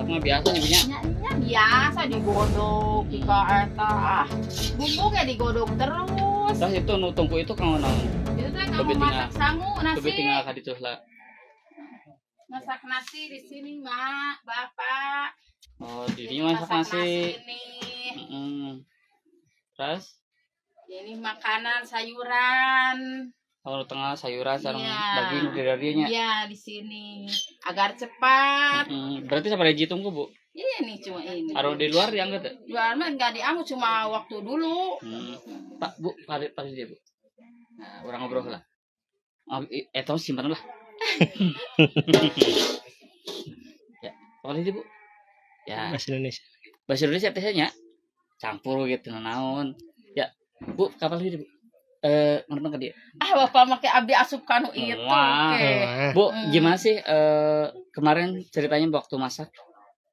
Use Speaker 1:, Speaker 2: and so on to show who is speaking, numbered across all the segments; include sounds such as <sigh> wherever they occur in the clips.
Speaker 1: tapi biasa nyebutnya
Speaker 2: ya, biasa digodok jika eta ah bumbu digodok terus
Speaker 1: terus itu nutungku itu kamu nang.
Speaker 2: itu teh kamu masak sangu nasi Lebih tinggal kadi lah masak nasi di sini mak bapak
Speaker 1: oh di sini masak, masak nasi, nasi ini. Mm -hmm. terus
Speaker 2: ini makanan sayuran
Speaker 1: kalau tengah sayuran sarang yeah. daging dari-darinya
Speaker 2: iya di sini agar cepat
Speaker 1: hmm, berarti sampai lagi tunggu bu
Speaker 2: iya nih cuma ini taruh di luar yang enggak ya? luar mah enggak diangkut cuma waktu dulu
Speaker 1: hmm. pak bu pari pari dia bu nah, orang ngobrol lah eh tahu simpan lah <laughs> ya pari dia bu ya bahasa Indonesia bahasa Indonesia biasanya campur gitu naon ya bu kapal ini bu eh mana dia?
Speaker 2: Ah, bapak pakai abdi asupkan itu. Wah. Eh. Okay. Bu, hmm. gimana
Speaker 1: sih eh, kemarin ceritanya waktu masak?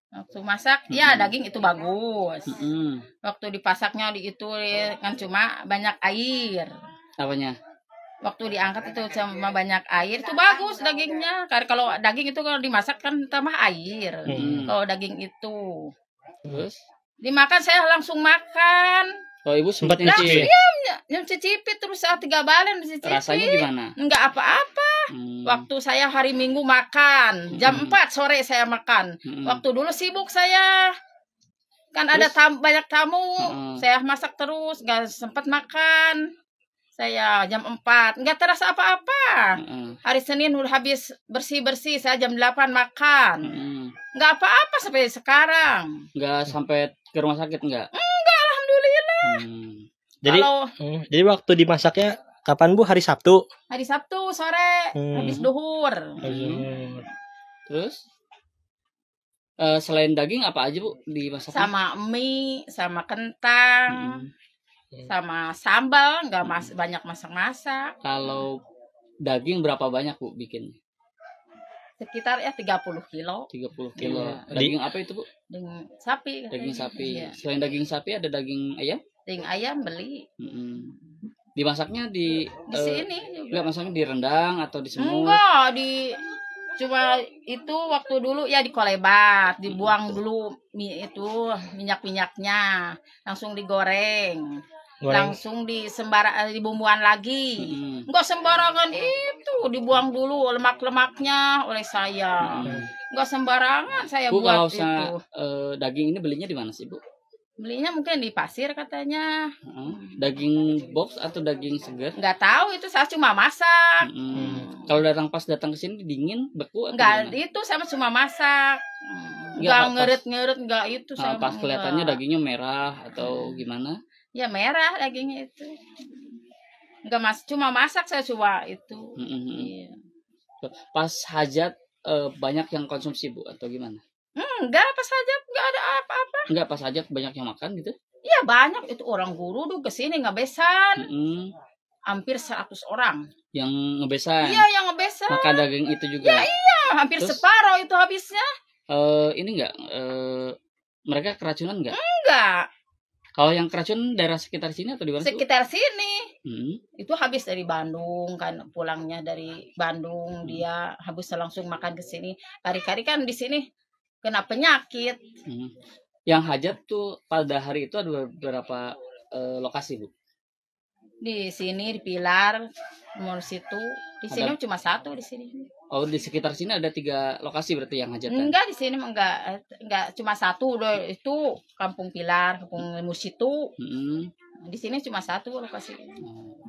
Speaker 2: Waktu masak, ya, hmm ya daging itu bagus. hmm Waktu dipasaknya di itu ya, kan cuma banyak air. Apanya? Waktu diangkat itu cuma banyak air, itu bagus dagingnya. Karena kalau daging itu kalau dimasak kan tambah air. Mm-hmm. Kalau daging itu. Terus? Dimakan saya langsung makan
Speaker 1: Oh ibu sempat nyuci. Nah, iya
Speaker 2: nyuci cipit terus saat tiga balen nyuci cipit. Rasanya gimana? Enggak apa-apa. Hmm. Waktu saya hari Minggu makan jam hmm. 4 sore saya makan. Hmm. Waktu dulu sibuk saya kan terus? ada tam banyak tamu hmm. saya masak terus nggak sempat makan saya jam 4 nggak terasa apa-apa hmm. hari Senin udah habis bersih bersih saya jam 8 makan hmm. nggak apa-apa sampai sekarang
Speaker 1: nggak sampai
Speaker 3: ke rumah sakit nggak hmm Hmm. Jadi Kalau, hmm, jadi waktu dimasaknya kapan Bu? Hari Sabtu.
Speaker 2: Hari Sabtu sore hmm. habis duhur.
Speaker 3: Hmm.
Speaker 1: Terus uh, selain daging apa aja Bu dimasak?
Speaker 2: Sama mie, sama kentang. Hmm. Sama sambal, Gak mas banyak masak-masak.
Speaker 1: Kalau daging berapa banyak Bu bikin?
Speaker 2: sekitar ya 30 kilo. 30 iya, kilo. Ya. Daging apa itu, Bu? Daging sapi. Daging sapi. Ya.
Speaker 1: Selain daging sapi ada daging ayam?
Speaker 2: Daging ayam beli.
Speaker 1: Mm -hmm. Dimasaknya di di uh, sini. Enggak masaknya di rendang atau di semur? Enggak,
Speaker 2: di cuma itu waktu dulu ya di kolebat, dibuang dulu mie itu minyak-minyaknya, langsung digoreng. Goreng. langsung di sembara eh, bumbuan lagi hmm. nggak sembarangan itu dibuang dulu lemak-lemaknya oleh saya hmm. nggak sembarangan saya bu, buat kalau itu
Speaker 1: uh, daging ini belinya di mana sih bu
Speaker 2: belinya mungkin di pasir katanya
Speaker 1: hmm. daging box atau daging segar
Speaker 2: nggak tahu itu saya cuma masak hmm.
Speaker 1: Hmm. kalau datang pas datang ke sini dingin
Speaker 2: beku nggak itu sama cuma masak hmm. nggak ngeret-ngeret nggak itu ah, saya pas kelihatannya
Speaker 1: dagingnya merah atau gimana
Speaker 2: ya merah dagingnya itu nggak mas cuma masak saya coba itu
Speaker 1: mm -hmm. iya. pas hajat eh, banyak yang konsumsi bu atau gimana
Speaker 2: mm, nggak pas hajat nggak ada apa-apa
Speaker 1: nggak pas hajat banyak yang makan gitu
Speaker 2: Iya banyak itu orang guru tuh kesini ngebesan. Mm -hmm. Hampir 100 orang.
Speaker 1: Yang ngebesan. Iya, yang
Speaker 2: ngebesan. Makan
Speaker 1: daging itu juga. Ya,
Speaker 2: iya, hampir Terus, separuh itu habisnya.
Speaker 1: Eh uh, ini enggak uh, eh, mereka keracunan enggak?
Speaker 2: Enggak.
Speaker 1: Kalau yang keracun daerah sekitar sini atau di mana? Sekitar itu? sini. Hmm.
Speaker 2: Itu habis dari Bandung kan pulangnya dari Bandung hmm. dia habis langsung makan ke sini. Kari-kari kan di sini kena penyakit.
Speaker 1: Hmm. Yang hajat tuh pada hari itu ada beberapa eh, lokasi, Bu?
Speaker 2: Di sini di Pilar, mau situ. Di sini cuma satu di sini.
Speaker 1: Oh di sekitar sini ada tiga lokasi berarti yang hajatan?
Speaker 2: Enggak di sini enggak enggak cuma satu loh hmm. itu Kampung Pilar, Kampung hmm. Musitu. Hmm. Nah, di sini cuma satu lokasi. Oh.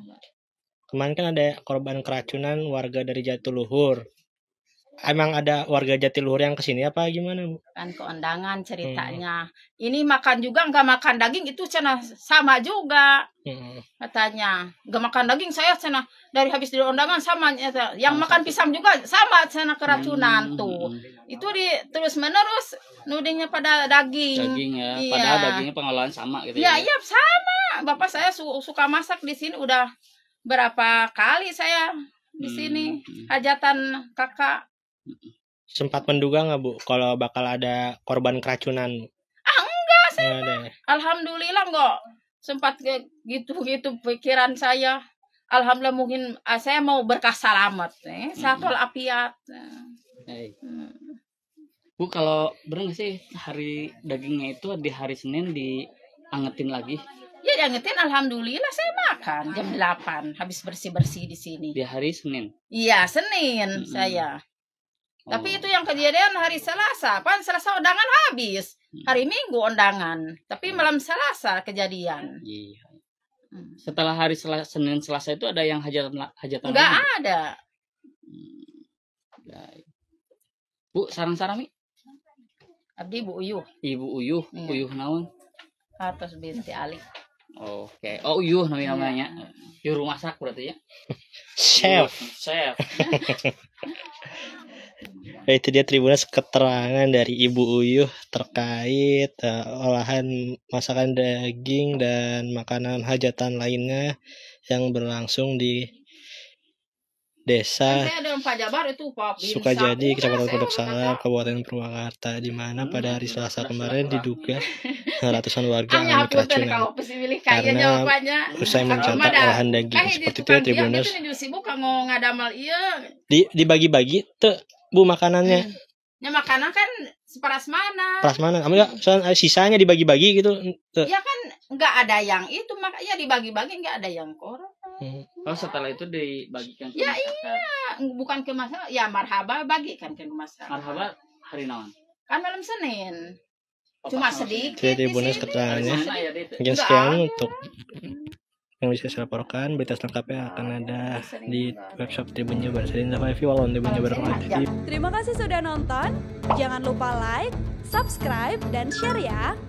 Speaker 3: Kemarin kan ada korban keracunan warga dari luhur emang ada warga Jatiluhur yang kesini apa gimana bu?
Speaker 2: Kan keundangan ceritanya. Hmm. Ini makan juga nggak makan daging itu cina sama juga hmm. katanya. Nggak makan daging saya cina dari habis di undangan sama yang oh, makan pisang juga sama cina keracunan hmm. tuh. Hmm. Itu di terus menerus nudingnya pada daging. Daging ya. Iya. Padahal dagingnya
Speaker 1: pengolahan sama gitu. Iya ya. iya
Speaker 2: sama. Bapak saya su suka masak di sini udah berapa kali saya di hmm. sini hajatan kakak
Speaker 3: Sempat menduga nggak bu kalau bakal ada korban keracunan?
Speaker 2: Ah enggak sih. Enggak ya? Alhamdulillah enggak. Sempat gitu-gitu pikiran saya. Alhamdulillah mungkin ah, saya mau berkah selamat. Eh. Sakal apiat.
Speaker 1: Hey. Hmm. Bu kalau benar sih hari dagingnya itu di hari Senin diangetin lagi?
Speaker 2: Ya diangetin alhamdulillah saya makan jam 8 habis bersih-bersih di sini. Di hari Senin. Iya, Senin hmm. saya. Tapi oh. itu yang kejadian hari Selasa. Pan Selasa undangan habis. Hmm. Hari Minggu undangan. Tapi iya. malam Selasa kejadian. Iya. Hmm.
Speaker 1: Setelah hari Selasa, Senin Selasa itu ada yang hajatan hajatan Enggak
Speaker 2: ada. Hmm.
Speaker 1: Bu, sarang-sarang Abdi Bu Uyuh. Ibu Uyuh, iya. Uyuh naon?
Speaker 2: Atas binti Ali.
Speaker 1: Oke. Okay. Oh, Uyuh namanya. Iya. Uyuh rumah sak berarti ya. <laughs> Chef. Chef.
Speaker 3: <laughs> itu dia Tribunas keterangan dari Ibu Uyuh terkait uh, olahan masakan daging dan makanan hajatan lainnya yang berlangsung di desa
Speaker 2: Suka jadi Kecamatan Pondok
Speaker 3: Salam Kabupaten Purwakarta, di mana hmm, pada hari Selasa kemarin diduga <laughs> ratusan warga alami keracunan
Speaker 2: karena usai mencatat olahan daging eh, seperti itu ya Tribuners. Iya.
Speaker 3: Dibagi-bagi tuh Bu makanannya. Eh,
Speaker 2: ya makanan kan separasmanan.
Speaker 3: Prasmanan. Kamu ya sisanya dibagi-bagi gitu. Ya
Speaker 2: kan nggak ada yang itu makanya dibagi-bagi nggak ada yang kor,
Speaker 1: Hmm. Oh setelah itu dibagikan ke
Speaker 2: Ya masyarakat. iya, bukan ke masyarakat, ya marhaba bagikan ke masyarakat. Marhaba hari naon? Kan malam Senin. Oh, Cuma sedikit. Jadi bonus keterangannya. Ya, Mungkin sekian
Speaker 3: untuk yang bisa saya laporkan berita selengkapnya akan ada ah, iya, di webshop Tribun Jabar saya Dinda Faifi walaupun Tribun Jabar iya, iya,
Speaker 1: Terima kasih sudah nonton jangan lupa like subscribe dan share ya